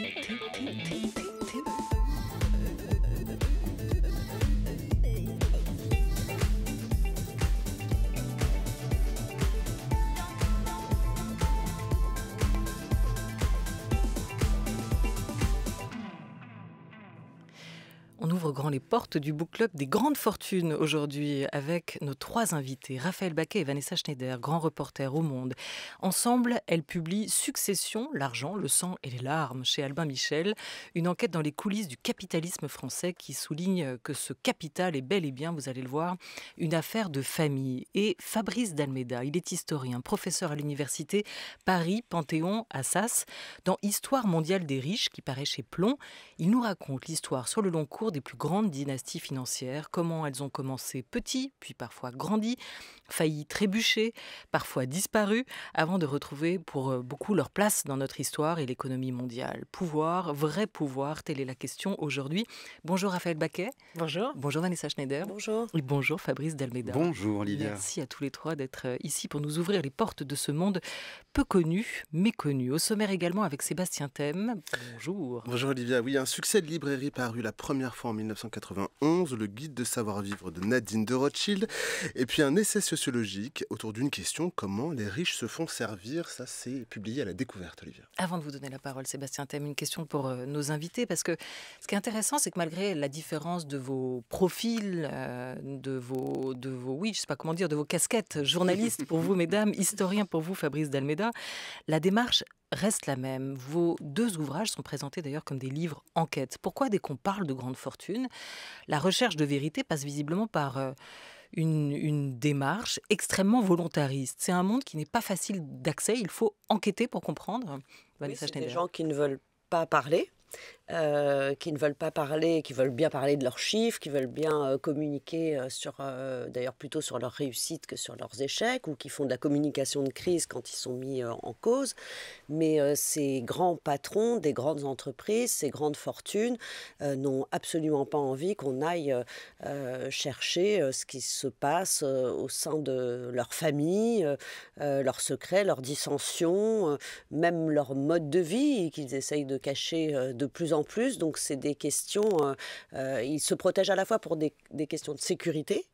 tink, tink, tink, tink, tink, tink. grand les portes du book club des grandes fortunes aujourd'hui avec nos trois invités, Raphaël Baquet et Vanessa Schneider, grands reporters au monde. Ensemble, elles publient Succession, l'argent, le sang et les larmes chez Albin Michel, une enquête dans les coulisses du capitalisme français qui souligne que ce capital est bel et bien, vous allez le voir, une affaire de famille. Et Fabrice Dalméda, il est historien, professeur à l'université Paris, Panthéon, Assas. Dans Histoire mondiale des riches, qui paraît chez Plomb, il nous raconte l'histoire sur le long cours des plus grandes dynasties financières, comment elles ont commencé petit puis parfois grandi, failli trébucher, parfois disparu, avant de retrouver pour euh, beaucoup leur place dans notre histoire et l'économie mondiale. Pouvoir, vrai pouvoir, telle est la question aujourd'hui. Bonjour Raphaël Baquet. Bonjour. Bonjour Vanessa Schneider. Bonjour. Et bonjour Fabrice Dalmeda. Bonjour Olivia. Merci à tous les trois d'être euh, ici pour nous ouvrir les portes de ce monde peu connu, méconnu. Au sommaire également avec Sébastien Thème. Bonjour. Bonjour Olivia. Oui, un succès de librairie paru la première fois en 1991, le guide de savoir-vivre de Nadine de Rothschild, et puis un essai sociologique autour d'une question comment les riches se font servir. Ça, c'est publié à la découverte, Olivier. Avant de vous donner la parole, Sébastien Thème, une question pour euh, nos invités, parce que ce qui est intéressant, c'est que malgré la différence de vos profils, euh, de vos, de vos, oui, je sais pas comment dire, de vos casquettes, journalistes pour vous, mesdames, historien pour vous, Fabrice Dalmeda, la démarche reste la même. Vos deux ouvrages sont présentés d'ailleurs comme des livres enquête. Pourquoi dès qu'on parle de grande fortune, la recherche de vérité passe visiblement par euh, une, démarche extrêmement volontariste C'est un monde qui n'est pas facile d'accès, il faut enquêter pour comprendre. Oui, c'est des gens qui ne veulent pas parler, euh, qui ne veulent pas parler, qui veulent bien parler de leurs chiffres, qui veulent bien euh, communiquer euh, sur, d'ailleurs plutôt sur leurs réussites que sur leurs échecs, ou qui font de la communication de crise quand ils sont mis en cause. Mais ces grands patrons des grandes entreprises, ces grandes fortunes, n'ont absolument pas envie qu'on aille chercher ce qui se passe au sein de leur famille, leurs secrets, leurs dissensions, même leur mode de vie qu'ils essayent de cacher de plus en plus. Donc, c'est des questions. Euh, euh, il se protège à la fois pour des, questions de sécurité,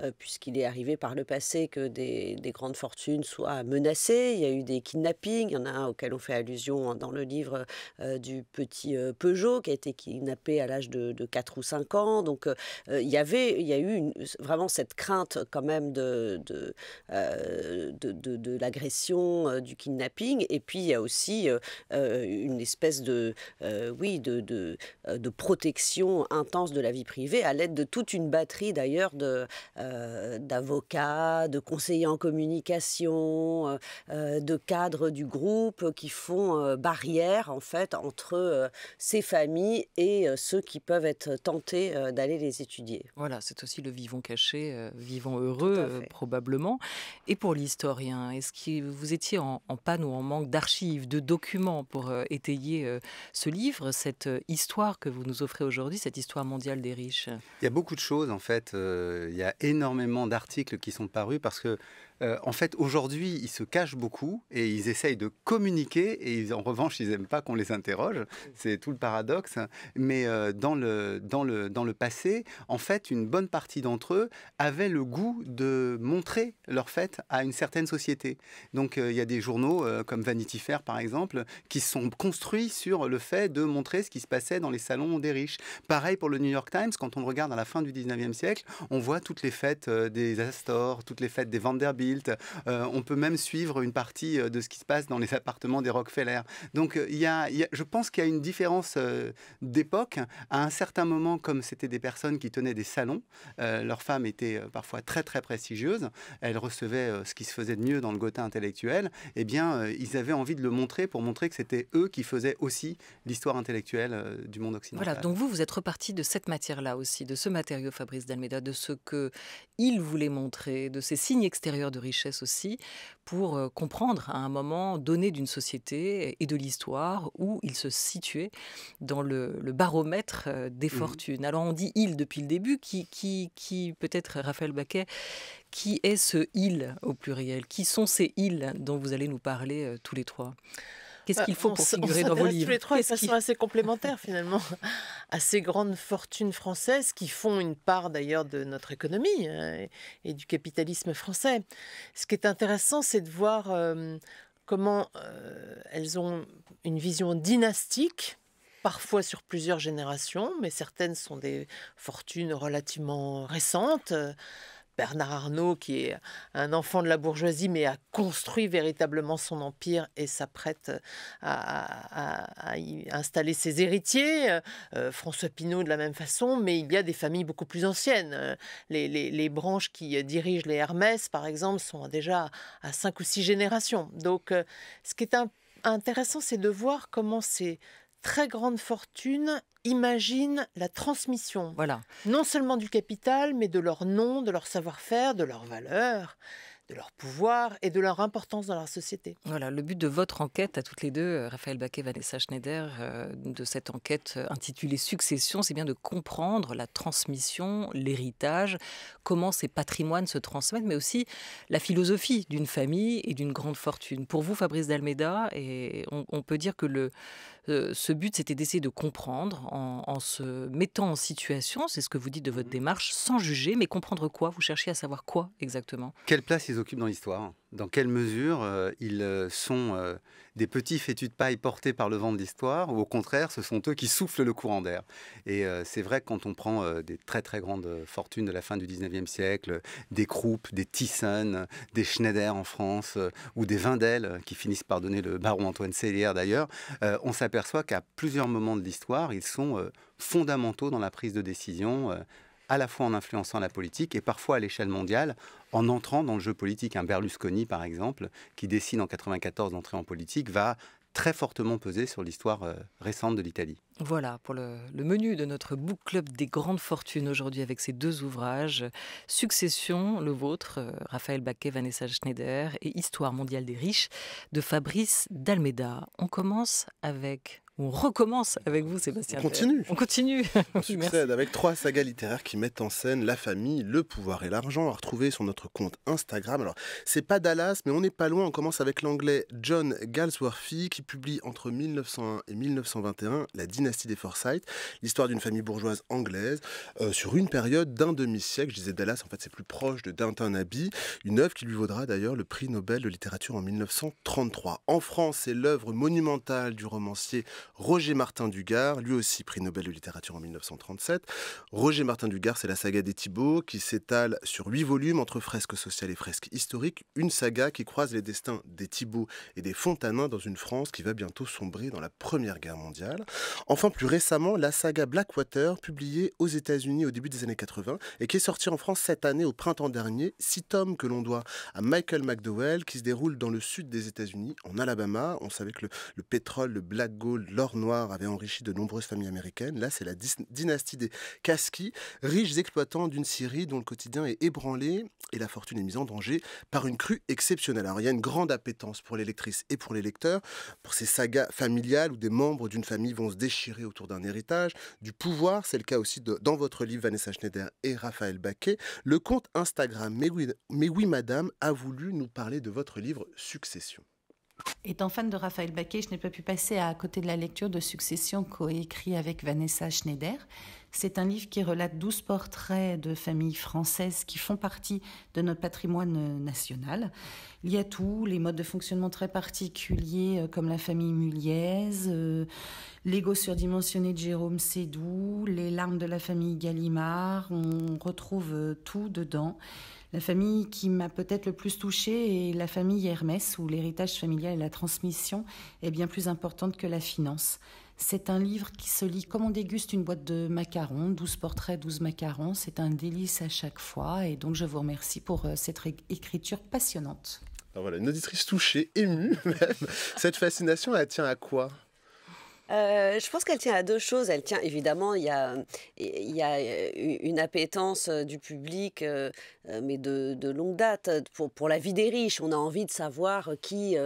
euh, puisqu'il est arrivé par le passé que des, grandes fortunes soient menacées. Il y a eu des kidnappings. Il y en a un auquel on fait allusion dans le livre du petit Peugeot, qui a été kidnappé à l'âge de, 4 ou 5 ans. Donc, il, y avait, il y a eu vraiment cette crainte, quand même, de, de l'agression, du kidnapping. Et puis, il y a aussi une espèce de. oui, de de, euh, de, protection intense de la vie privée, à l'aide de toute une batterie d'ailleurs d'avocats, de, euh, de conseillers en communication, euh, euh, de cadres du groupe qui font barrière en fait entre ces familles et ceux qui peuvent être tentés d'aller les étudier. Voilà, c'est aussi le vivant caché, vivant heureux probablement. Et pour l'historien, est-ce que vous étiez en, en, panne ou en manque d'archives, de documents pour étayer ce livre, cette euh, histoire que vous nous offrez aujourd'hui, cette histoire mondiale des riches Il y a beaucoup de choses en fait. Euh, il y a énormément d'articles qui sont parus parce que euh, en fait aujourd'hui ils se cachent beaucoup et ils essayent de communiquer et ils, en revanche ils n'aiment pas qu'on les interroge. C'est tout le paradoxe. Mais dans, le, dans, le, dans le passé, en fait une bonne partie d'entre eux avaient le goût de montrer leur fait à une certaine société. Donc il y a des journaux comme Vanity Fair par exemple qui sont construits sur le fait de montrer ce qui se passait dans les salons des riches. Pareil pour le New York Times, quand on regarde à la fin du 19e siècle, on voit toutes les fêtes euh, des Astor, toutes les fêtes des Vanderbilt. Euh, on peut même suivre une partie euh, de ce qui se passe dans les appartements des Rockefeller. Donc il y a, je pense qu'il y a une différence d'époque. À un certain moment, comme c'était des personnes qui tenaient des salons, leurs femmes étaient parfois très très prestigieuses, elles recevaient ce qui se faisait de mieux dans le Gotha intellectuel, eh bien ils avaient envie de le montrer pour montrer que c'était eux qui faisaient aussi l'histoire intellectuelle euh, du monde occidental. Voilà, donc vous, vous êtes reparti de cette matière-là aussi, de ce matériau Fabrice d'Almeida, de ce que il voulait montrer, de ces signes extérieurs de richesse aussi, pour euh, comprendre à un moment donné d'une société et de l'histoire où il se situait dans le, baromètre euh, des mmh. fortunes. Alors on dit il depuis le début, qui, qui, qui peut-être Raphaël Baquet, qui est ce il au pluriel Qui sont ces îles dont vous allez nous parler tous les trois Qu'est-ce bah, qu'il faut pour figurer dans vos livres Tous les trois, de façon assez complémentaire finalement à ces grandes fortunes françaises qui font une part d'ailleurs de notre économie euh, et du capitalisme français. Ce qui est intéressant, c'est de voir euh, comment euh, elles ont une vision dynastique parfois sur plusieurs générations, mais certaines sont des fortunes relativement récentes. Bernard Arnault, qui est un enfant de la bourgeoisie, mais a construit véritablement son empire et s'apprête à, y installer ses héritiers. Euh, euh, François Pinault de la même façon, mais il y a des familles beaucoup plus anciennes. Euh, les, branches qui dirigent les Hermès, par exemple, sont déjà à cinq ou six générations. Donc, ce qui est intéressant, c'est de voir comment ces très grande fortune, imagine la transmission. Voilà. Non seulement du capital, mais de leur nom, de leur savoir-faire, de leur valeur de leur pouvoir et de leur importance dans la société. Voilà, le but de votre enquête à toutes les deux, euh, Raphaël Baquet, Vanessa Schneider, euh, de cette enquête intitulée Succession, c'est bien de comprendre la transmission, l'héritage, comment ces patrimoines se transmettent, mais aussi la philosophie d'une famille et d'une grande fortune. Pour vous, Fabrice d'Almeida, et on, peut dire que le, euh, ce but, c'était d'essayer de comprendre en, en, se mettant en situation, c'est ce que vous dites de votre mhm. démarche, sans juger, mais comprendre quoi Vous cherchez à savoir quoi exactement Quelle place ils occupent dans l'histoire dans quelle mesure euh, ils euh, sont euh, des petits fétus de paille portés par le vent de l'histoire, ou au contraire, ce sont eux qui soufflent le courant d'air. Et c'est vrai quand on prend des très très grandes fortunes de la fin du 19e siècle, des Krupp, des Thyssen, des Schneider en France, ou des Vindel, qui finissent par donner le baron Antoine Célière d'ailleurs, on s'aperçoit qu'à plusieurs moments de l'histoire, ils sont fondamentaux dans la prise de décision à la fois en influençant la politique et parfois à l'échelle mondiale en entrant dans le jeu politique. Un Berlusconi, par exemple, qui décide en 1994 d'entrer en politique, va très fortement peser sur l'histoire euh, récente de l'Italie. Voilà pour le, menu de notre book club des grandes fortunes aujourd'hui avec ces deux ouvrages Succession, le vôtre, euh, Raphaël Baquet, Vanessa Schneider, et Histoire mondiale des riches de Fabrice Dalmeda. On commence avec on recommence avec vous, Sébastien. On continue. On continue. On succède avec trois sagas littéraires qui mettent en scène la famille, le pouvoir et l'argent, à retrouver sur notre compte Instagram. Alors, c'est pas Dallas, mais on n'est pas loin. On commence avec l'anglais John Galsworthy, qui publie entre 1901 et 1921 La dynastie des Forsyth, l'histoire d'une famille bourgeoise anglaise, euh, sur une période d'un demi-siècle. Je disais Dallas, en fait, c'est plus proche de Downton Abbey, une œuvre qui lui vaudra d'ailleurs le prix Nobel de littérature en 1933. En France, c'est l'œuvre monumentale du romancier Roger Martin Dugard, lui aussi prix Nobel de littérature en 1937. Roger Martin Dugard, c'est la saga des Thibauts qui s'étale sur huit volumes entre fresques sociales et fresques historiques, une saga qui croise les destins des Thibauts et des Fontanins dans une France qui va bientôt sombrer dans la Première Guerre mondiale. Enfin, plus récemment, la saga Blackwater, publiée aux États-Unis au début des années 80 et qui est sortie en France cette année au printemps dernier, six tomes que l'on doit à Michael McDowell qui se déroule dans le sud des États-Unis, en Alabama. On savait que le, le pétrole, le black gold, l'or noir avait enrichi de nombreuses familles américaines. Là, c'est la dynastie des Kaski, riches exploitants d'une Syrie dont le quotidien est ébranlé et la fortune est mise en danger par une crue exceptionnelle. Alors, il y a une grande appétence pour les lectrices et pour les lecteurs, pour ces sagas familiales où des membres d'une famille vont se déchirer autour d'un héritage, du pouvoir. C'est le cas aussi dans votre livre, Vanessa Schneider et Raphaël Baquet. Le compte Instagram Mais Mais oui Madame a voulu nous parler de votre livre Succession. Étant fan de Raphaël Baquet, je n'ai pas pu passer à côté de la lecture de Succession coécrit avec Vanessa Schneider. C'est un livre qui relate douze portraits de familles françaises qui font partie de notre patrimoine national. Il y a tout, les modes de fonctionnement très particuliers euh, comme la famille Muliez, euh, l'ego surdimensionné de Jérôme Sédou, les larmes de la famille Gallimard, on retrouve euh, tout dedans. La famille qui m'a peut-être le plus touchée est la famille Hermès, où l'héritage familial et la transmission est bien plus importante que la finance. C'est un livre qui se lit comme on déguste une boîte de macarons, 12 portraits, 12 macarons. C'est un délice à chaque fois. Et donc, je vous remercie pour euh, cette écriture passionnante. voilà, une auditrice touchée, émue Cette fascination, elle tient à quoi euh, je pense qu'elle tient à deux choses. Elle tient évidemment, il y a, euh, une appétence euh, du public, mais de, longue date, pour, la vie des riches. On a envie de savoir qui,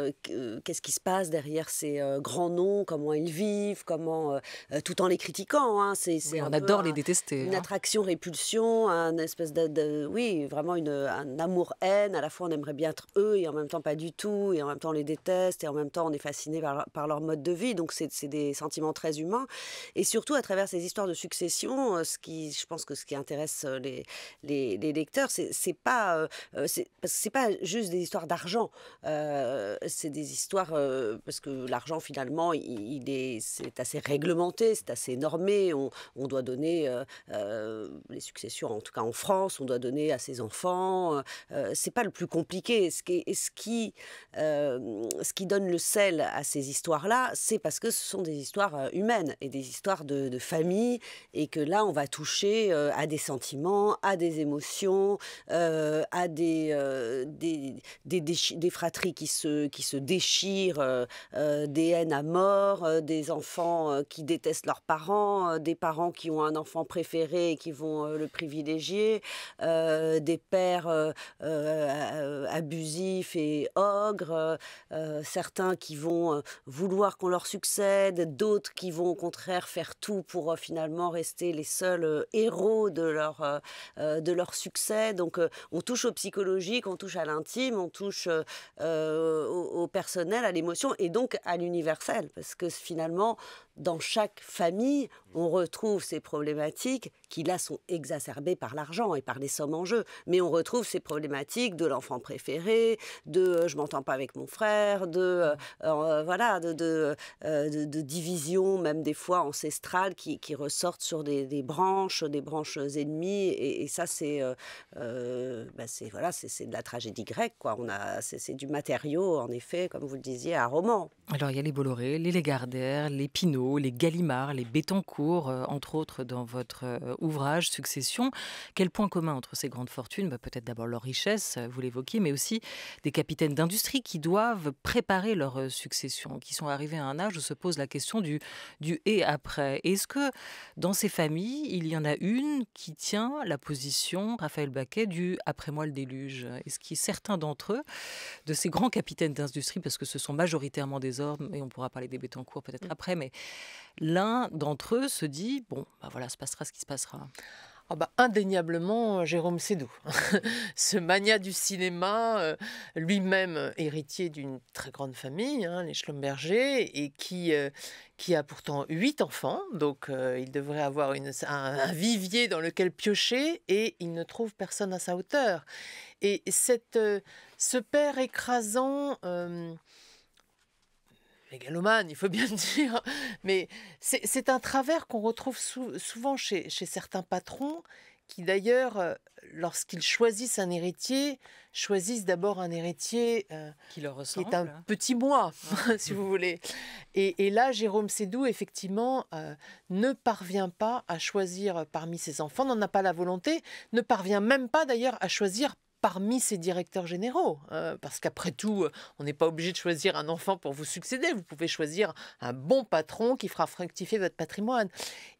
qu'est-ce qui se passe derrière ces grands noms, comment ils vivent, comment, tout en les critiquant. Hein. C'est, on adore les détester. Une hein. attraction-répulsion, un espèce de, oui, vraiment une, un amour-haine. À la fois, on aimerait bien être eux et en même temps pas du tout, et en même temps on les déteste, et en même temps on est fasciné par, par leur mode de vie. Donc c'est des sentiments très humains. Et surtout, à travers ces histoires de succession, euh, ce qui, je pense que ce qui intéresse euh, les, les, lecteurs, c'est pas, euh, c'est pas juste des histoires d'argent. c'est des histoires, parce que l'argent, finalement, il, est, c'est assez réglementé, c'est assez normé. On, on doit donner les successions, en tout cas en France, on doit donner à ses enfants. c'est pas le plus compliqué. Ce qui, ce qui, ce qui donne le sel à ces histoires-là, c'est parce que ce sont des histoires euh, humaines et des histoires de, famille, et que là, on va toucher euh, à des sentiments, à des émotions, euh, à des, des, des, fratries qui se, qui se déchirent, des haines à mort, des enfants qui détestent leurs parents, des parents qui ont un enfant préféré et qui vont le privilégier, des pères abusifs et ogres, certains qui vont vouloir qu'on leur succède, d'autres qui vont au contraire faire tout pour euh, finalement rester les seuls euh, héros de leur, euh, de leur succès. Donc on touche au psychologique, on touche à l'intime, on touche au, au personnel, à l'émotion et donc à l'universel. Parce que finalement, dans chaque famille, on retrouve ces problématiques qui, là, sont exacerbées par l'argent et par les sommes en jeu. Mais on retrouve ces problématiques de l'enfant préféré, de je euh, je m'entends pas avec mon frère, de, euh, euh, voilà, de, de, de, divisions, même des fois ancestrales, qui, ressortent sur des, branches, des branches ennemies. Et, ça, c'est bah, voilà, c'est de la tragédie grecque. Quoi. On a, c'est du matériau, en effet, comme vous le disiez, à roman. Alors, il y a les Bolloré, les Légardères, les Pinot les Galimard, les Bettencourt, euh, entre autres dans votre euh, ouvrage Succession. Quel point commun entre ces grandes fortunes bah, Peut-être d'abord leur richesse, euh, vous l'évoquiez, mais aussi des capitaines d'industrie qui doivent préparer leur succession, qui sont arrivés à un âge où se pose la question du, et après. Est-ce que dans ces familles, il y en a une qui tient la position, Raphaël Baquet, du après moi le déluge Est-ce que certains d'entre eux, de ces grands capitaines d'industrie, parce que ce sont majoritairement des hommes, et on pourra parler des Bettencourt peut-être mm. après, mais l'un d'entre eux se dit bon, bah voilà, se passera ce qui se passera. Ah bah indéniablement Jérôme Sédou, ce mania du cinéma, euh, lui-même héritier d'une très grande famille, hein, les Schlumberger, et qui, euh, qui a pourtant huit enfants, donc euh, il devrait avoir un, vivier dans lequel piocher, et il ne trouve personne à sa hauteur. Et cette, ce père écrasant mégalomane, il faut bien dire, mais c'est un travers qu'on retrouve souvent chez, certains patrons qui d'ailleurs, euh, lorsqu'ils choisissent un héritier, choisissent d'abord un héritier euh, qui, leur ressemble, qui est un hein. petit moi, si vous voulez. Et, là, Jérôme Sédou, effectivement, euh, ne parvient pas à choisir parmi ses enfants, n'en a pas la volonté, ne parvient même pas d'ailleurs à choisir parmi ses directeurs généraux. Hein, parce qu'après tout, euh, on n'est pas obligé de choisir un enfant pour vous succéder. Vous pouvez choisir un bon patron qui fera fructifier votre patrimoine.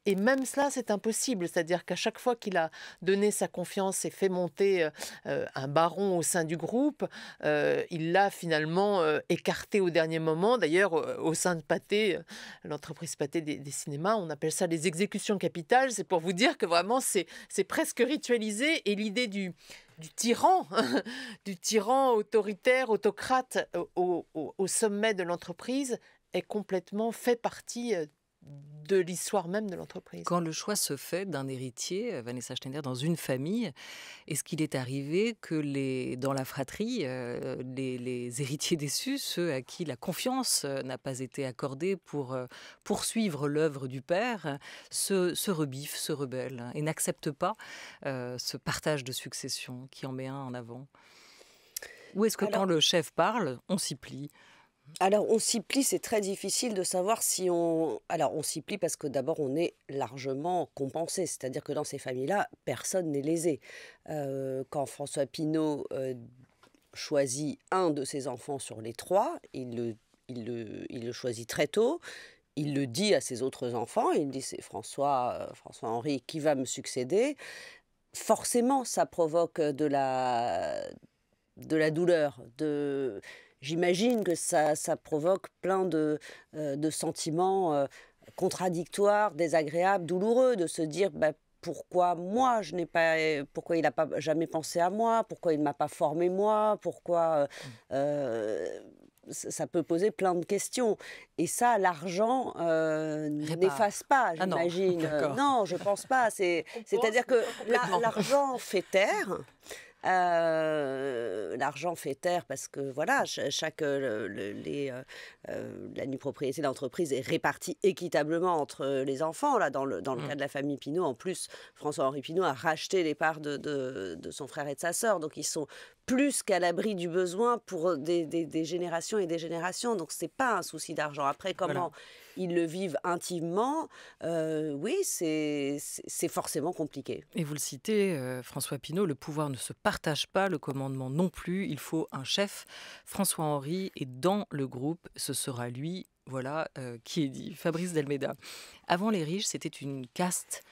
Et même cela, c'est impossible. C'est-à-dire qu'à chaque fois qu'il a donné sa confiance et fait monter euh, euh, un baron au sein du groupe, il l'a finalement écarté au dernier moment. D'ailleurs, au sein de Pathé, l'entreprise Pathé des, des, cinémas, on appelle ça les exécutions capitales. C'est pour vous dire que vraiment, c'est presque ritualisé. Et l'idée du du tyran, du tyran autoritaire, autocrate au, sommet de l'entreprise est complètement fait partie euh, de l'histoire même de l'entreprise. Quand le choix se fait d'un héritier, euh, Vanessa Schneider, dans une famille, est-ce qu'il est arrivé que les, dans la fratrie, euh, les, héritiers déçus, ceux à qui la confiance euh, n'a pas été accordée pour poursuivre l'œuvre du père, se, rebiffent, se rebellent et n'acceptent pas ce partage de succession qui en met un en avant Ou est-ce que quand le chef parle, on s'y plie alors, on s'y plie, c'est très difficile de savoir si on. Alors, on s'y plie parce que d'abord, on est largement compensé. C'est-à-dire que dans ces familles-là, personne n'est lésé. Euh, quand François Pinault euh, choisit un de ses enfants sur les trois, il le, choisit très tôt il le dit à ses autres enfants, il dit c'est François, euh, François Henri qui va me succéder. Forcément, ça provoque de la, de la douleur, de j'imagine que ça, ça, provoque plein de, euh, de sentiments euh, contradictoires, désagréables, douloureux, de se dire bah, pourquoi moi je n'ai pas pourquoi il n'a pas jamais pensé à moi pourquoi il ne m'a pas formé moi pourquoi euh, mmh. ça peut poser plein de questions et ça l'argent n'efface pas ah j'imagine non. je je pense pas c'est à dire que l'argent fait taire euh, l'argent fait taire parce que voilà, chaque euh, les, euh, la nue propriété d'entreprise est répartie équitablement entre les enfants. Là, dans le, dans le mmh. cas de la famille Pinot, en plus, François-Henri Pinault a racheté les parts de, son frère et de sa sœur, donc ils sont plus qu'à l'abri du besoin pour des, des, des, générations et des générations. Donc c'est pas un souci d'argent. Après, comment ils le vivent intimement, euh, oui, c'est forcément compliqué. Et vous le citez, euh, François Pinault, le pouvoir ne se partage pas, le commandement non plus, il faut un chef. François Henri est dans le groupe, ce sera lui, voilà, euh, qui est dit. Fabrice Delmeda. Avant les riches, c'était une caste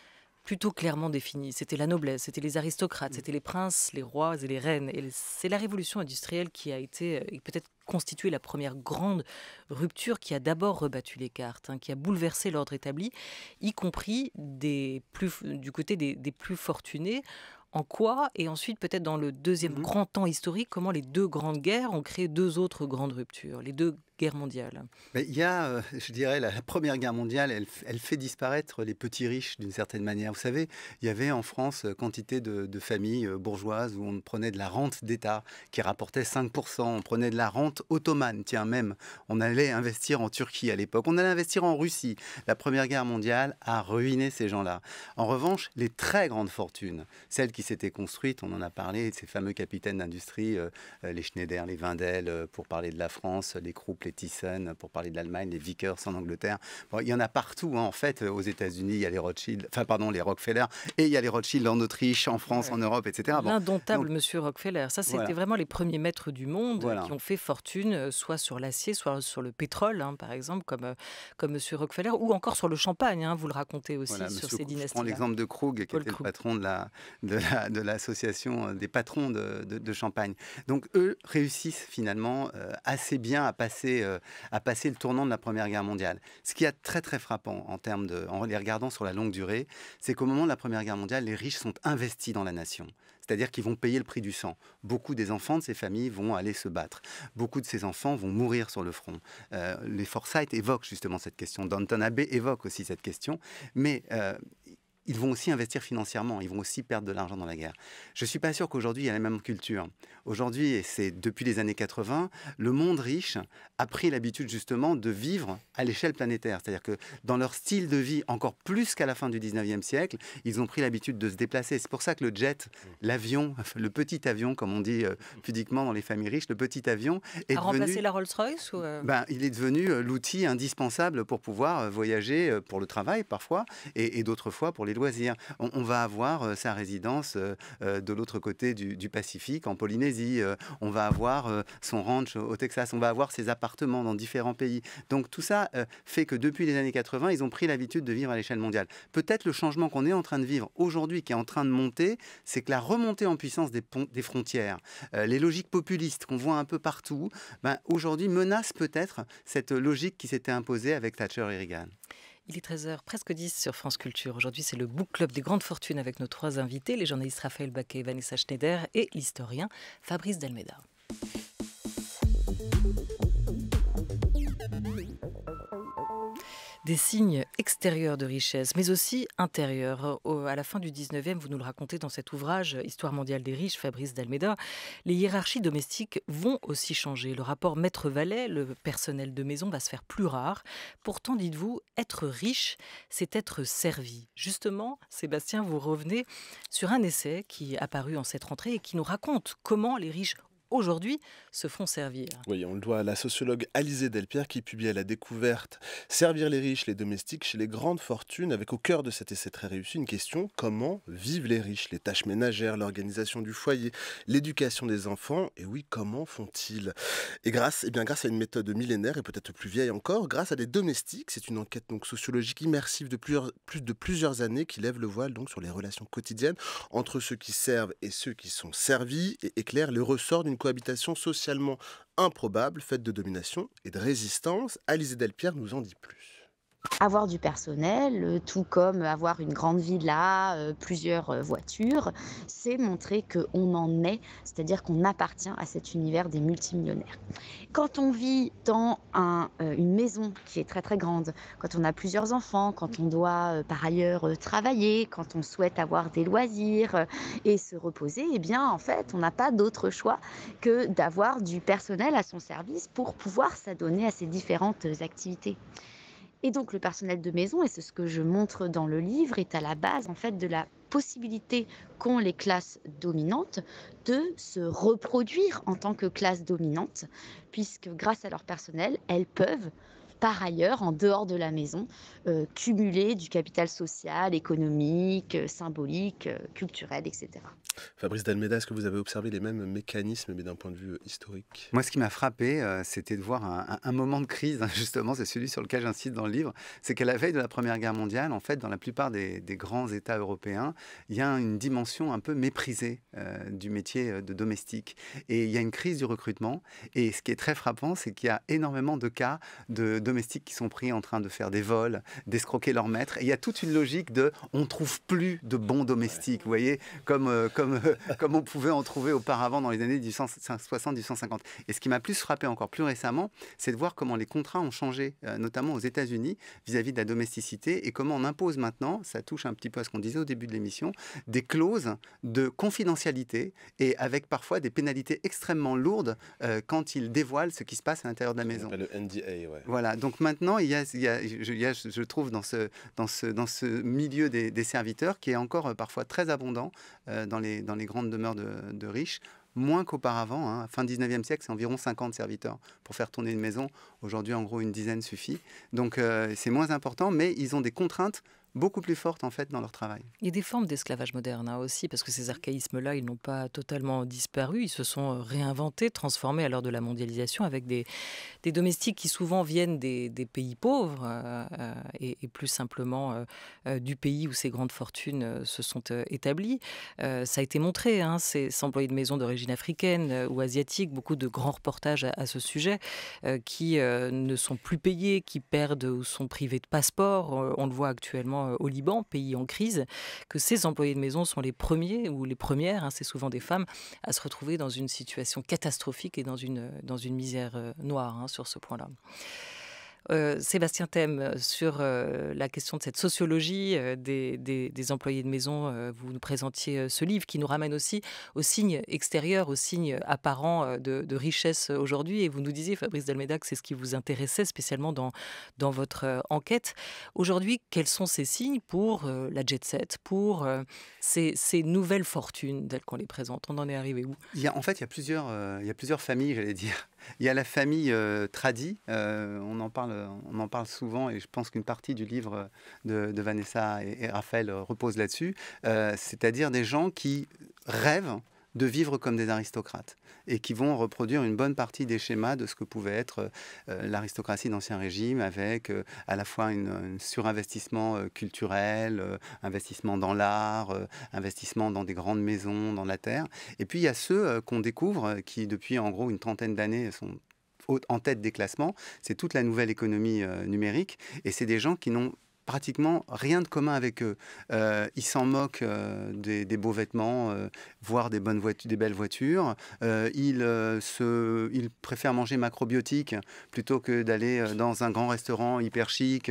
plutôt clairement définie. C'était la noblesse, c'était les aristocrates, mm. c'était les princes, les rois et les reines. Et c'est la révolution industrielle qui a été, peut-être constitué la première grande rupture qui a d'abord rebattu les cartes, hein, qui a bouleversé l'ordre établi, y compris des plus, du côté des, plus fortunés. En quoi Et ensuite, peut-être dans le deuxième mmh grand temps historique, comment les deux grandes guerres ont créé deux autres grandes ruptures. Les deux Guerre mondiale Il y a, euh, je dirais, la Première Guerre mondiale, elle, fait disparaître les petits riches d'une certaine manière. Vous savez, il y avait en France euh, quantité de, familles euh, bourgeoises où on prenait de la rente d'État qui rapportait 5%, on prenait de la rente ottomane, tiens même, on allait investir en Turquie à l'époque, on allait investir en Russie. La Première Guerre mondiale a ruiné ces gens-là. En revanche, les très grandes fortunes, celles qui s'étaient construites, on en a parlé, ces fameux capitaines d'industrie, les Schneider, les Vindel, pour parler de la France, les Krupp, les pour parler de l'Allemagne, les Vickers en Angleterre. Bon, il y en a partout, hein. en fait. Euh, aux États-Unis, il y a les Rothschild, enfin, pardon, les Rockefeller, et il y a les Rothschild en Autriche, en France, en Europe, etc. L'indomptable monsieur Rockefeller. Ça, c'était vraiment les premiers maîtres du monde qui ont fait fortune, euh, soit sur l'acier, soit sur le pétrole, hein, par exemple, comme, euh, comme monsieur Rockefeller, ou encore sur le champagne, hein, vous le racontez aussi sur ces dynasties. -là. Je prends l'exemple de Krug, qui était le patron de la, de l'association des patrons de, de, champagne. Donc, eux réussissent finalement assez bien à passer euh, à passer le tournant de la Première Guerre mondiale. Ce qui est très très frappant en termes de, en les regardant sur la longue durée, c'est qu'au moment de la Première Guerre mondiale, les riches sont investis dans la nation. C'est-à-dire qu'ils vont payer le prix du sang. Beaucoup des enfants de ces familles vont aller se battre. Beaucoup de ces enfants vont mourir sur le front. Euh, les Forsyth évoquent justement cette question. Danton Abbé évoque aussi cette question. Mais euh, ils vont aussi investir financièrement, ils vont aussi perdre de l'argent dans la guerre. Je ne suis pas sûr qu'aujourd'hui, il y a la même culture. Aujourd'hui, et c'est depuis les années 80, le monde riche a pris l'habitude justement de vivre à l'échelle planétaire. C'est-à-dire que dans leur style de vie, encore plus qu'à la fin du 19e siècle, ils ont pris l'habitude de se déplacer. C'est pour ça que le jet, l'avion, le petit avion, comme on dit euh, pudiquement dans les familles riches, le petit avion est a devenu... la Rolls-Royce euh? ben, Il est devenu euh, l'outil indispensable pour pouvoir voyager pour le travail parfois et, et d'autres fois pour les loisirs. On, va avoir euh, sa résidence euh, euh, de l'autre côté du, Pacifique, en Polynésie. on va avoir son ranch au Texas. On va avoir ses appartements dans différents pays. Donc tout ça fait que depuis les années 80, ils ont pris l'habitude de vivre à l'échelle mondiale. Peut-être le changement qu'on est en train de vivre aujourd'hui, qui est en train de monter, c'est que la remontée en puissance des, frontières, les logiques populistes qu'on voit un peu partout, ben, aujourd'hui menacent peut-être cette logique qui s'était imposée avec Thatcher et Reagan. Il est 13h, presque 10 sur France Culture. Aujourd'hui, c'est le Book Club des Grandes Fortunes avec nos trois invités, les journalistes Raphaël Baquet, Vanessa Schneider et l'historien Fabrice Delmeda. des signes extérieurs de richesse, mais aussi intérieurs. À la fin du 19e, vous nous le racontez dans cet ouvrage, euh, Histoire mondiale des riches, Fabrice Dalméda, les hiérarchies domestiques vont aussi changer. Le rapport maître-valet, le personnel de maison, va se faire plus rare. Pourtant, dites-vous, être riche, c'est être servi. Justement, Sébastien, vous revenez sur un essai qui est apparu en cette rentrée et qui nous raconte comment les riches aujourd'hui se font servir. Oui, on le doit à la sociologue Alizée Delpierre qui publie la découverte Servir les riches, les domestiques chez les grandes fortunes, avec au cœur de cet essai très réussi une question comment vivent les riches Les tâches ménagères, l'organisation du foyer, l'éducation des enfants, et oui, comment font-ils Et grâce, et eh bien, grâce à une méthode millénaire et peut-être plus vieille encore, grâce à des domestiques, c'est une enquête donc sociologique immersive de plusieurs, plus de plusieurs années qui lève le voile donc sur les relations quotidiennes entre ceux qui servent et ceux qui sont servis et éclaire les ressorts d'une cohabitation socialement improbable, faite de domination et de résistance. Alizé Delpierre nous en dit plus avoir du personnel, euh, tout comme avoir une grande villa, euh, plusieurs euh, voitures, c'est montrer qu'on en est, c'est-à-dire qu'on appartient à cet univers des multimillionnaires. Quand on vit dans une maison qui est très très grande, quand on a plusieurs enfants, quand on doit par ailleurs travailler, quand on souhaite avoir des loisirs et se reposer, eh bien en fait on n'a pas d'autre choix que d'avoir du personnel à son service pour pouvoir s'adonner à ces différentes activités. Et donc le personnel de maison, et c'est ce que je montre dans le livre, est à la base en fait de la possibilité qu'ont les classes dominantes de se reproduire en tant que classes dominantes, puisque grâce à leur personnel, elles peuvent par ailleurs, en dehors de la maison, euh, cumuler du capital social, économique, euh, symbolique, euh, culturel, etc. Fabrice Dalmeda, est-ce que vous avez observé les mêmes mécanismes, mais d'un point de vue euh, historique Moi, ce qui m'a frappé, c'était de voir un, moment de crise, hein, justement, c'est celui sur lequel j'incite dans le livre, c'est qu'à la veille de la Première Guerre mondiale, en fait, dans la plupart des, grands États européens, il y a une dimension un peu méprisée du métier de domestique. Et il y a une crise du recrutement. Et ce qui est très frappant, c'est qu'il y a énormément de cas de, domestiques qui sont pris en train de faire des vols, d'escroquer leur maître. il y a toute une logique de on trouve plus de bons domestiques, vous voyez, comme, euh, comme, euh, comme on pouvait en trouver auparavant dans les années 1860-1850. Et ce qui m'a plus frappé encore plus récemment, c'est de voir comment les contrats ont changé, euh, notamment aux États-Unis, vis-à-vis de la domesticité et comment on impose maintenant, ça touche un petit peu à ce qu'on disait au début de l'émission, des clauses de confidentialité et avec parfois des pénalités extrêmement lourdes quand ils dévoilent ce qui se passe à l'intérieur de la maison. Le NDA, ouais. Voilà, donc maintenant, il y je, trouve dans ce, milieu des, serviteurs qui est encore euh, parfois très abondant euh, dans, les, grandes demeures de, riches moins qu'auparavant. Hein. Fin 19e siècle, c'est environ 50 serviteurs pour faire tourner une maison. Aujourd'hui, en gros, une dizaine suffit. Donc, euh, c'est moins important, mais ils ont des contraintes beaucoup plus fortes en fait dans leur travail. Il y a des formes d'esclavage moderne hein, aussi, parce que ces archaïsmes-là, ils n'ont pas totalement disparu, ils se sont réinventés, transformés à l'heure de la mondialisation avec des, domestiques qui souvent viennent des, pays pauvres euh, euh, et, plus simplement euh, du pays où ces grandes fortunes se sont établies. ça a été montré, hein, ces employés de maison d'origine africaine ou asiatique, beaucoup de grands reportages à, à ce sujet qui ne sont plus payés, qui perdent ou sont privés de passeport. On le voit actuellement euh, au Liban, pays en crise, que ces employés de maison sont les premiers ou les premières, hein, c'est souvent des femmes, à se retrouver dans une situation catastrophique et dans une, euh, dans une misère euh, noire hein, sur ce point-là. Euh, Sébastien Thème, euh, sur euh, la question de cette sociologie des, employés de maison, vous nous présentiez ce livre qui nous ramène aussi aux signes extérieurs, aux signes apparents de, richesse aujourd'hui. Et vous nous disiez, Fabrice Delmeda que c'est ce qui vous intéressait spécialement dans, votre enquête. Aujourd'hui, quels sont ces signes pour la jet set, pour ces, nouvelles fortunes telles qu'on les présente On en est arrivé où En fait, a plusieurs, il y a plusieurs familles, j'allais dire il y a la famille tradie. Euh, Tradi, euh, on, en parle, on en parle souvent et je pense qu'une partie du livre euh, de, de Vanessa et, Raphaël repose là-dessus, c'est-à-dire des gens qui rêvent de vivre comme des aristocrates et qui vont reproduire une bonne partie des schémas de ce que pouvait être euh, l'aristocratie d'Ancien Régime avec euh, à la fois un surinvestissement euh, culturel, investissement dans l'art, investissement dans des grandes maisons, dans la terre. Et puis il y a ceux qu'on découvre qui, depuis en gros une trentaine d'années, sont en tête des classements, c'est toute la nouvelle économie numérique, et c'est des gens qui n'ont pratiquement rien de commun avec eux. Euh, ils s'en moquent euh, des, beaux vêtements, euh, voire des, bonnes voitures, des belles voitures. ils, se, préfèrent manger macrobiotique plutôt que d'aller dans un grand restaurant hyper chic.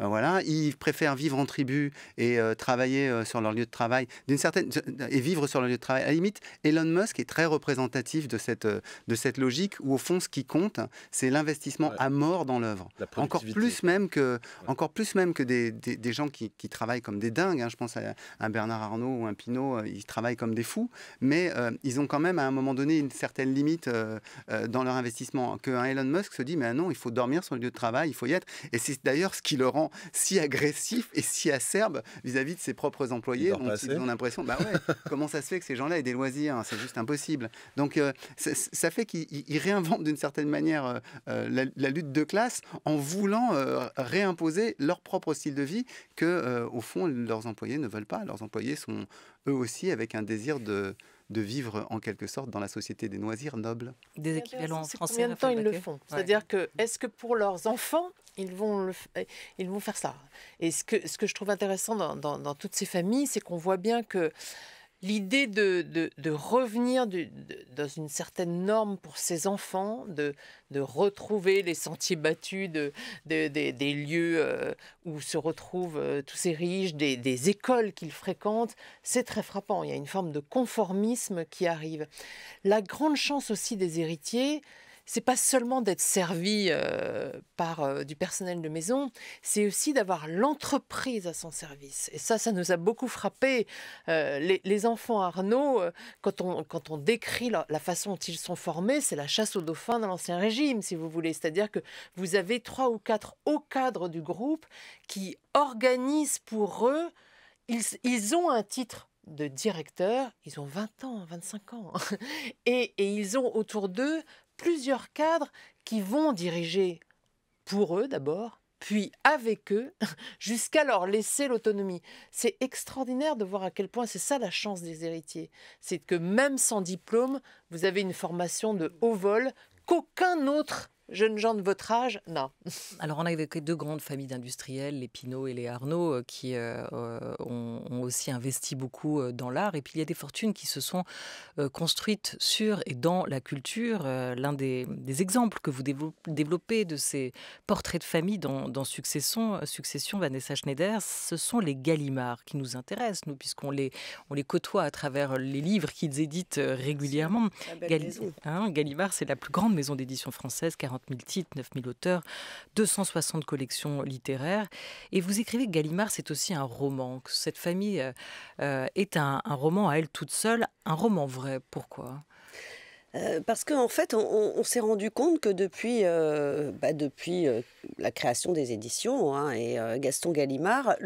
voilà. Ils préfèrent vivre en tribu et travailler sur leur lieu de travail d'une certaine et vivre sur leur lieu de travail. À la limite, Elon Musk est très représentatif de cette, de cette logique où au fond, ce qui compte, c'est l'investissement à mort dans l'œuvre. Encore plus même que, encore plus même que des, gens qui, travaillent comme des dingues. Hein. Je pense à un Bernard Arnault ou un Pinault, euh, ils travaillent comme des fous, mais euh, ils ont quand même à un moment donné une certaine limite euh, dans leur investissement. Qu'un Elon Musk se dit, mais ah non, il faut dormir sur le lieu de travail, il faut y être. Et c'est d'ailleurs ce qui le rend si agressif et si acerbe vis-à-vis de ses propres employés. Donc, ils ont l'impression, bah ouais, comment ça se fait que ces gens-là aient des loisirs C'est juste impossible. Donc ça, fait qu'ils réinventent d'une certaine manière la, la, lutte de classe en voulant réimposer leur propre style de vie que, euh, au fond, leurs employés ne veulent pas. Leurs employés sont eux aussi avec un désir de, de vivre en quelque sorte dans la société des loisirs nobles. Des en français. Combien de temps ils le font C'est-à-dire que est-ce que pour leurs enfants ils vont, le, ils vont faire ça Et ce que, ce que je trouve intéressant dans, dans, dans toutes ces familles, c'est qu'on voit bien que l'idée de, revenir dans une certaine norme pour ses enfants, de, retrouver les sentiers battus des lieux euh, où se retrouvent euh, tous ces riches, des, des écoles qu'ils fréquentent, c'est très frappant. Il y a une forme de conformisme qui arrive. La grande chance aussi des héritiers, c'est pas seulement d'être servi euh, par euh, du personnel de maison, c'est aussi d'avoir l'entreprise à son service. Et ça, ça nous a beaucoup frappé. Euh, les, enfants Arnaud, quand on, quand on décrit la, façon dont ils sont formés, c'est la chasse aux dauphins dans l'Ancien Régime, si vous voulez. C'est-à-dire que vous avez trois ou quatre hauts cadres du groupe qui organisent pour eux. Ils, ils ont un titre de directeur. ils ont 20 ans, 25 ans, hein, et, et ils ont autour d'eux plusieurs cadres qui vont diriger pour eux d'abord, puis avec eux, jusqu'à leur laisser l'autonomie. C'est extraordinaire de voir à quel point c'est ça la chance des héritiers. C'est que même sans diplôme, vous avez une formation de haut vol qu'aucun autre jeunes gens de votre âge, non. Alors on a évoqué deux grandes familles d'industriels, les Pinot et les Arnaud, euh, qui euh, euh, ont, aussi investi beaucoup dans l'art. Et puis il y a des fortunes qui se sont construites sur et dans la culture. L'un des, exemples que vous développez de ces portraits de famille dans, succession, succession, Vanessa Schneider, ce sont les Gallimard qui nous intéressent, nous, puisqu'on les, on les côtoie à travers les livres qu'ils éditent régulièrement. Gallimard, hein, Gallimard c'est la plus grande maison d'édition française, 40 40 000 titres, 9 000 auteurs, 260 collections littéraires. Et vous écrivez que Gallimard, c'est aussi un roman, cette famille euh, euh, est un, roman à elle toute seule, un roman vrai. Pourquoi euh, parce qu'en en fait, on, s'est rendu compte que depuis, bah, depuis la création des éditions hein, et Gaston Gallimard,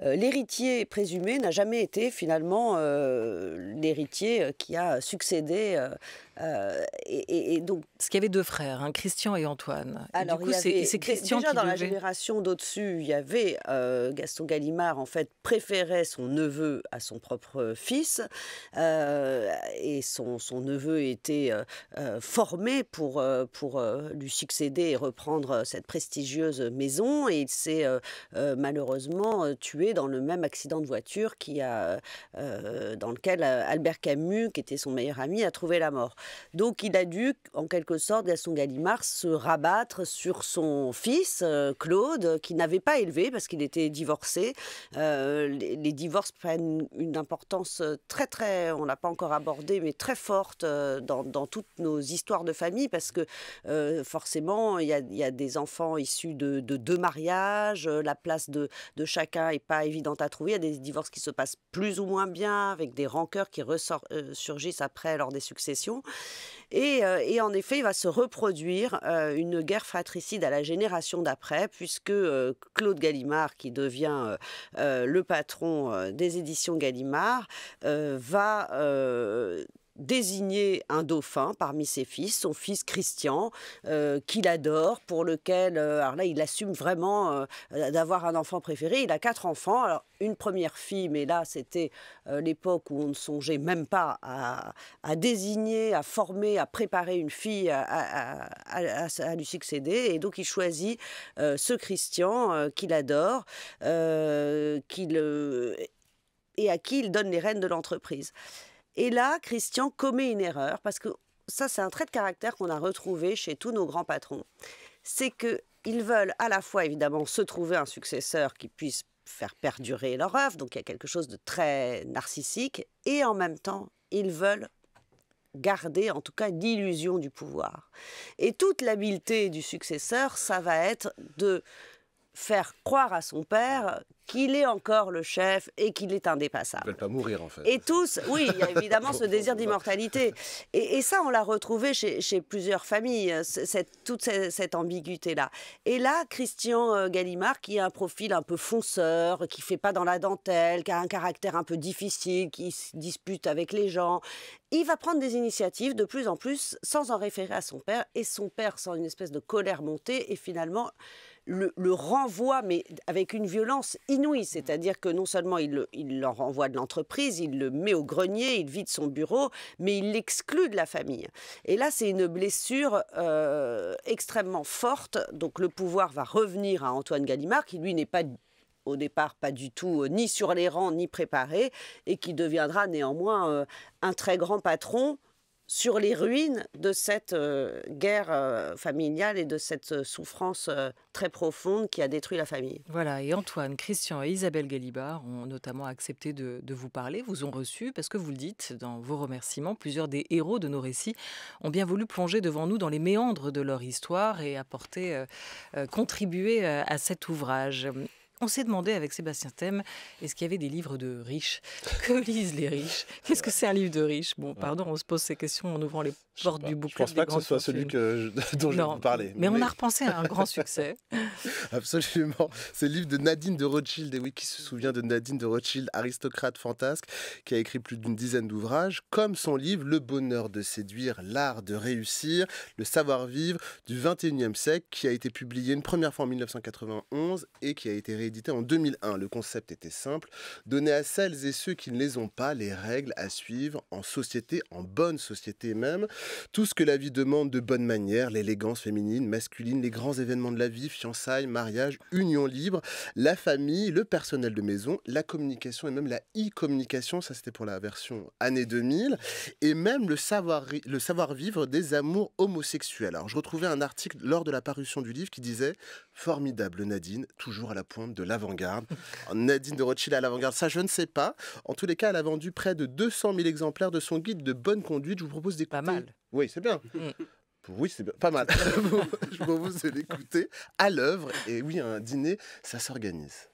l'héritier présumé n'a jamais été finalement l'héritier qui a succédé euh, et, donc, Parce qu'il y avait deux frères, un hein, Christian et Antoine. Alors, du coup, c'est Christian déjà dans la génération d'au-dessus, il y avait euh, Gaston Gallimard en fait préférait son neveu à son propre fils, euh, et son, son, neveu était formé pour pour lui succéder et reprendre cette prestigieuse maison, et il s'est malheureusement tué dans le même accident de voiture qui a dans lequel Albert Camus, qui était son meilleur ami, a trouvé la mort. Donc il a dû, en quelque sorte, Gaston Gallimard se rabattre sur son fils, euh, Claude, qui n'avait pas élevé parce qu'il était divorcé. Euh, les, divorces prennent une importance euh, très, très, on l'a pas encore abordé, mais très forte dans, toutes nos histoires de famille parce que forcément, il y, a des enfants issus de, deux mariages, la place de, de chacun n'est pas évidente à trouver. Il y a des divorces qui se passent plus ou moins bien, avec des rancœurs qui ressurgissent après lors des successions. Euh, et, en effet, il va se reproduire euh, une guerre fratricide à la génération d'après, puisque euh, Claude Gallimard, qui devient le patron des éditions Gallimard, va désigner un dauphin parmi ses fils, son fils Christian, euh, qu'il adore, pour lequel, euh, alors là, il assume vraiment euh, d'avoir un enfant préféré. Il a quatre enfants. une première fille, mais là, c'était l'époque où on ne songeait même pas à, désigner, à former, à préparer une fille à, lui succéder. Et donc, il choisit ce Christian qu'il adore, le... et à qui il donne les rênes de l'entreprise. Et là, Christian commet une erreur, parce que ça, c'est un trait de caractère qu'on a retrouvé chez tous nos grands patrons. C'est que ils veulent à la fois, évidemment, se trouver un successeur qui puisse faire perdurer leur œuvre, donc il y a quelque chose de très narcissique, et en même temps, ils veulent garder en tout cas l'illusion du pouvoir. Et toute l'habileté du successeur, ça va être de faire croire à son père qu'il est encore le chef et qu'il est indépassable. Ils ne pas mourir en fait. Et tous, oui, il y a évidemment ce désir d'immortalité. Et, ça, on l'a retrouvé chez, plusieurs familles, euh, toute cette, ambiguïté-là. Et là, Christian euh, Gallimard, qui a un profil un peu fonceur, qui ne fait pas dans la dentelle, qui a un caractère un peu difficile, qui se dispute avec les gens, il va prendre des initiatives de plus en plus sans en référer à son père. Et son père sent une espèce de colère montée et finalement le, renvoie, mais avec une violence inouïe. C'est-à-dire que non seulement il, le, renvoie de l'entreprise, il le met au grenier, il vide son bureau, mais il l'exclut de la famille. Et là, c'est une blessure euh, extrêmement forte. Donc le pouvoir va revenir à Antoine Gallimard, qui lui n'est pas au départ pas du tout euh, ni sur les rangs ni préparé, et qui deviendra néanmoins euh, un très grand patron sur les ruines de cette euh, guerre euh, familiale et de cette euh, souffrance très profonde qui a détruit la famille. Voilà, et Antoine, Christian et Isabelle Galibard ont notamment accepté de, vous parler, vous ont reçu, parce que vous le dites dans vos remerciements, plusieurs des héros de nos récits ont bien voulu plonger devant nous dans les méandres de leur histoire et apporter, contribuer à cet ouvrage. On s'est demandé avec Sébastien Thème, est-ce qu'il y avait des livres de riches Que lisent les riches Qu'est-ce que c'est un livre de riches Bon, pardon, on se pose ces questions en ouvrant les portes du bouquin. Je pense pas que ce soit celui que je, dont je vous parlais. Mais, on a repensé à un grand succès. Absolument. C'est le livre de Nadine de Rothschild. Et oui, qui se souvient de Nadine de Rothschild, aristocrate fantasque, qui a écrit plus d'une dizaine d'ouvrages, comme son livre Le bonheur de séduire, l'art de réussir, le savoir-vivre du 21e siècle, qui a été publié une première fois en 1991 et qui a été réédité édité en 2001. Le concept était simple, donner à celles et ceux qui ne les ont pas les règles à suivre en société, en bonne société même, tout ce que la vie demande de bonne manière, l'élégance féminine, masculine, les grands événements de la vie, fiançailles, mariage, union libre, la famille, le personnel de maison, la communication et même la e-communication, ça c'était pour la version année 2000, et même le savoir-vivre le savoir des amours homosexuels. Alors je retrouvais un article lors de la parution du livre qui disait formidable Nadine, toujours à la pointe de l'avant-garde. Nadine de Rothschild à l'avant-garde, ça je ne sais pas. En tous les cas, elle a vendu près de 200 000 exemplaires de son guide de bonne conduite. Je vous propose d'écouter. Pas mal. Oui, c'est bien. Mm. Oui, c'est pas mal. je vous propose de l'écouter à l'œuvre. Et oui, un dîner, ça s'organise.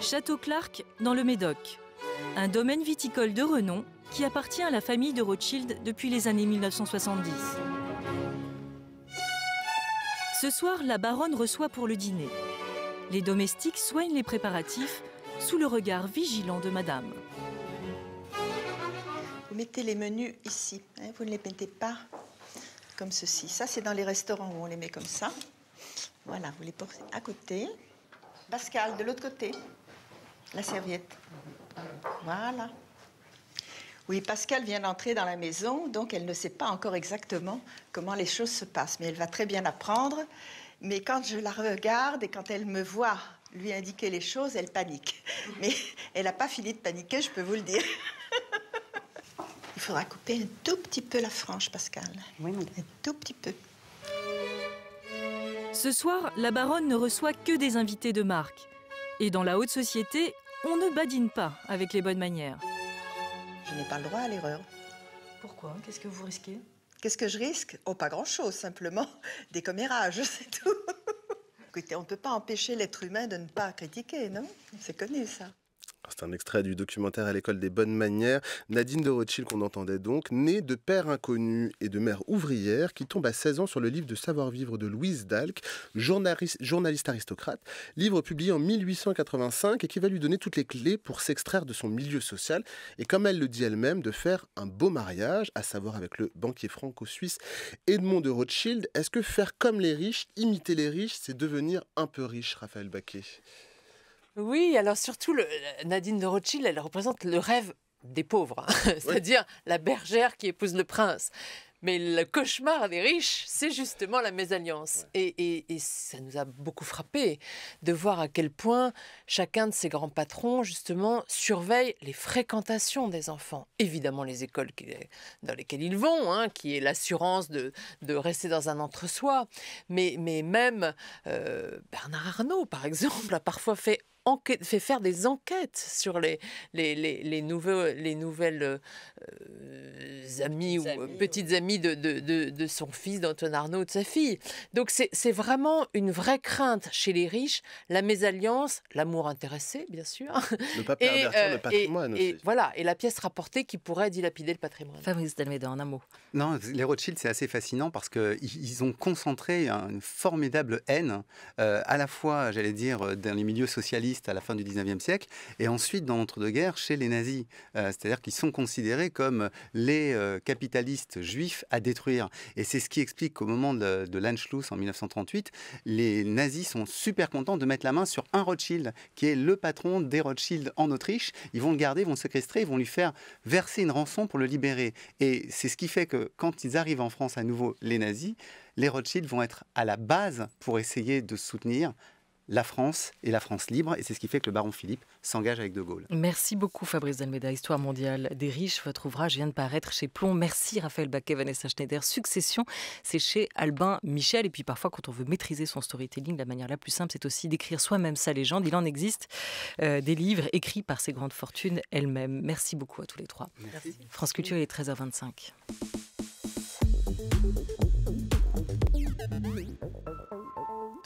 Château Clark, dans le Médoc. Un domaine viticole de renom qui appartient à la famille de Rothschild depuis les années 1970. Ce soir, la baronne reçoit pour le dîner. Les domestiques soignent les préparatifs sous le regard vigilant de madame. Vous mettez les menus ici, hein, vous ne les mettez pas comme ceci. Ça, c'est dans les restaurants où on les met comme ça. Voilà, vous les portez à côté. Pascal, de l'autre côté, la serviette. Voilà. Oui, Pascal vient d'entrer dans la maison, donc elle ne sait pas encore exactement comment les choses se passent, mais elle va très bien apprendre. Mais quand je la regarde et quand elle me voit lui indiquer les choses, elle panique. Mais elle n'a pas fini de paniquer, je peux vous le dire. Il faudra couper un tout petit peu la frange, Pascal. Oui, Un tout petit peu. Ce soir, la baronne ne reçoit que des invités de marque. Et dans la haute société, on ne badine pas avec les bonnes manières. Je n'ai pas le droit à l'erreur. Pourquoi Qu'est-ce que vous risquez Qu'est-ce que je risque Oh, pas grand-chose, simplement des commérages, c'est tout. Écoutez, on ne peut pas empêcher l'être humain de ne pas critiquer, non C'est connu, ça. C'est un extrait du documentaire à l'école des bonnes manières. Nadine de Rothschild qu'on entendait donc, née de père inconnu et de mère ouvrière, qui tombe à 16 ans sur le livre de savoir-vivre de Louise Dalk, journaliste, journaliste aristocrate, livre publié en 1885 et qui va lui donner toutes les clés pour s'extraire de son milieu social et comme elle le dit elle-même, de faire un beau mariage, à savoir avec le banquier franco-suisse Edmond de Rothschild. Est-ce que faire comme les riches, imiter les riches, c'est devenir un peu riche, Raphaël Baquet oui, alors surtout, Nadine de Rothschild, elle représente le rêve des pauvres, hein. c'est-à-dire la bergère qui épouse le prince. Mais le cauchemar des riches, c'est justement la mésalliance. Et, ça nous a beaucoup frappé de voir à quel point chacun de ces grands patrons, justement, surveille les fréquentations des enfants. Évidemment, les écoles dans lesquelles ils vont, hein, qui est l'assurance de, rester dans un entre-soi. Mais, même euh, Bernard Arnault, par exemple, a parfois fait fait faire des enquêtes sur les, les, les, les nouveaux, les nouvelles euh, euh, amies, ou euh, petites amies de, de, de, son fils, d'Antoine Arnaud, de sa fille. Donc c'est vraiment une vraie crainte chez les riches, la mésalliance, l'amour intéressé, bien sûr. le patrimoine et, et, voilà, et la pièce rapportée qui pourrait dilapider le patrimoine. Fabrice un mot. Non, les Rothschild, c'est assez fascinant parce qu'ils ont concentré une formidable haine, à la fois, j'allais dire, dans les milieux socialistes, à la fin du 19e siècle, et ensuite dans l'entre-deux-guerres chez les nazis. Euh, c'est-à-dire qu'ils sont considérés comme les euh, capitalistes juifs à détruire. Et c'est ce qui explique qu'au moment de, l'Anschluss en 1938, les nazis sont super contents de mettre la main sur un Rothschild, qui est le patron des Rothschild en Autriche. Ils vont le garder, ils vont le séquestrer, ils vont lui faire verser une rançon pour le libérer. Et c'est ce qui fait que quand ils arrivent en France à nouveau, les nazis, les Rothschild vont être à la base pour essayer de soutenir la France et la France libre. Et c'est ce qui fait que le baron Philippe s'engage avec De Gaulle. Merci beaucoup Fabrice Delmeda. Histoire mondiale des riches. Votre ouvrage vient de paraître chez Plomb. Merci Raphaël Baquet, Vanessa Schneider. Succession, c'est chez Albin Michel. Et puis parfois, quand on veut maîtriser son storytelling, la manière la plus simple, c'est aussi d'écrire soi-même sa légende. Il en existe euh, des livres écrits par ces grandes fortunes elles-mêmes. Merci beaucoup à tous les trois. France Culture, il est 13h25.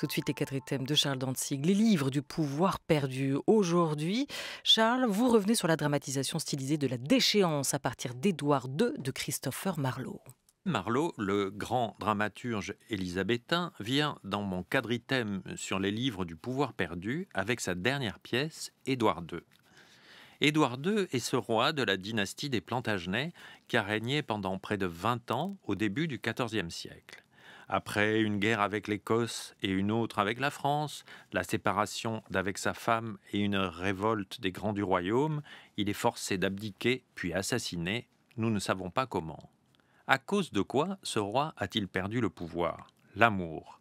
Tout de suite, les quatre thèmes de Charles Dantzig, les livres du pouvoir perdu. Aujourd'hui, Charles, vous revenez sur la dramatisation stylisée de la déchéance à partir d'Édouard II de Christopher Marlowe. Marlowe, le grand dramaturge élisabétain, vient dans mon quadritème sur les livres du pouvoir perdu avec sa dernière pièce, Édouard II. Édouard II est ce roi de la dynastie des Plantagenets qui a régné pendant près de 20 ans au début du XIVe siècle. Après une guerre avec l'Écosse et une autre avec la France, la séparation d'avec sa femme et une révolte des grands du royaume, il est forcé d'abdiquer puis assassiné, nous ne savons pas comment. À cause de quoi ce roi a-t-il perdu le pouvoir L'amour.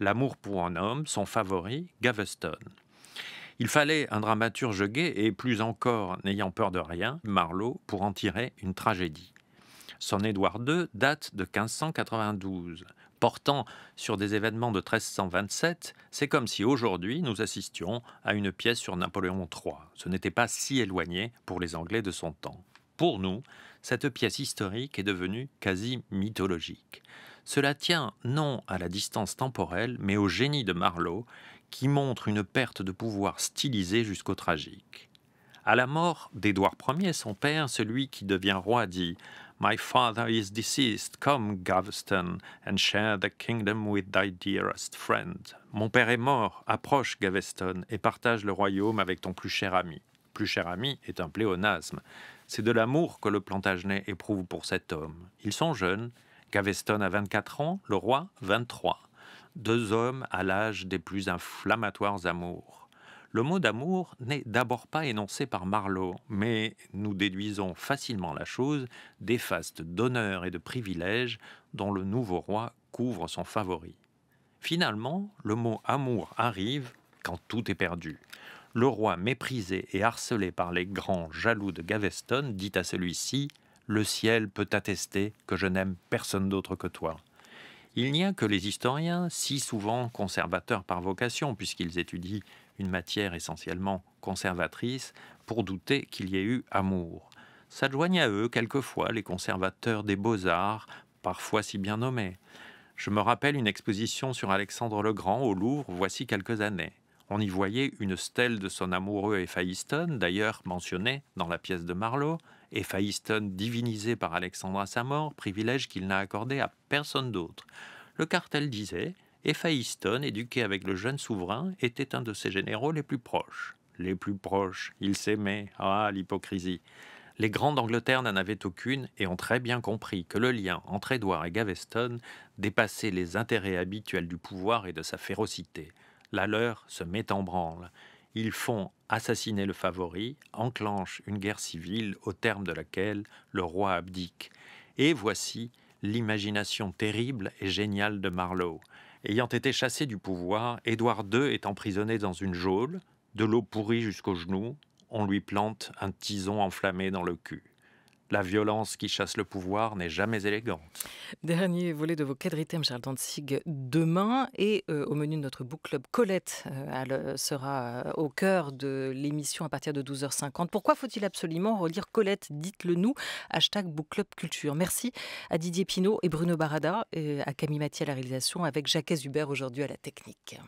L'amour pour un homme, son favori, Gaveston. Il fallait un dramaturge gai et plus encore, n'ayant peur de rien, Marlowe, pour en tirer une tragédie. Son Édouard II date de 1592 portant sur des événements de 1327, c'est comme si aujourd'hui nous assistions à une pièce sur Napoléon III. Ce n'était pas si éloigné pour les Anglais de son temps. Pour nous, cette pièce historique est devenue quasi mythologique. Cela tient non à la distance temporelle, mais au génie de Marlowe, qui montre une perte de pouvoir stylisée jusqu'au tragique. À la mort d'Édouard Ier, son père, celui qui devient roi dit My father is deceased. Come, Gaveston, and share the kingdom with thy dearest friend. Mon père est mort. Approche, Gaveston, et partage le royaume avec ton plus cher ami. Plus cher ami est un pléonasme. C'est de l'amour que le Plantagenet éprouve pour cet homme. Ils sont jeunes. Gaveston a 24 ans, le roi 23. Deux hommes à l'âge des plus inflammatoires amours. Le mot d'amour n'est d'abord pas énoncé par Marlowe, mais nous déduisons facilement la chose des fastes d'honneur et de privilèges dont le nouveau roi couvre son favori. Finalement, le mot amour arrive quand tout est perdu. Le roi méprisé et harcelé par les grands jaloux de Gaveston dit à celui-ci Le ciel peut attester que je n'aime personne d'autre que toi. Il n'y a que les historiens, si souvent conservateurs par vocation, puisqu'ils étudient une matière essentiellement conservatrice, pour douter qu'il y ait eu amour. S'adjoignent à eux quelquefois les conservateurs des beaux-arts, parfois si bien nommés. Je me rappelle une exposition sur Alexandre le Grand au Louvre voici quelques années. On y voyait une stèle de son amoureux Héphaïston, d'ailleurs mentionné dans la pièce de Marlowe, Héphaïston divinisé par Alexandre à sa mort, privilège qu'il n'a accordé à personne d'autre. Le cartel disait et éduqué avec le jeune souverain, était un de ses généraux les plus proches. Les plus proches, il s'aimaient, ah l'hypocrisie. Les grands d'Angleterre n'en avaient aucune et ont très bien compris que le lien entre Édouard et Gaveston dépassait les intérêts habituels du pouvoir et de sa férocité. La leur se met en branle. Ils font assassiner le favori, enclenchent une guerre civile au terme de laquelle le roi abdique. Et voici l'imagination terrible et géniale de Marlowe. Ayant été chassé du pouvoir, Édouard II est emprisonné dans une geôle, de l'eau pourrie jusqu'aux genoux, on lui plante un tison enflammé dans le cul. La violence qui chasse le pouvoir n'est jamais élégante. Dernier volet de vos quadritèmes, Charles Dantzig, demain. Et euh, au menu de notre book club, Colette euh, euh, sera au cœur de l'émission à partir de 12h50. Pourquoi faut-il absolument relire Colette Dites-le nous. Hashtag book club culture. Merci à Didier Pinault et Bruno Barada, et à Camille Mathieu à la réalisation, avec Jacques Hubert aujourd'hui à la technique.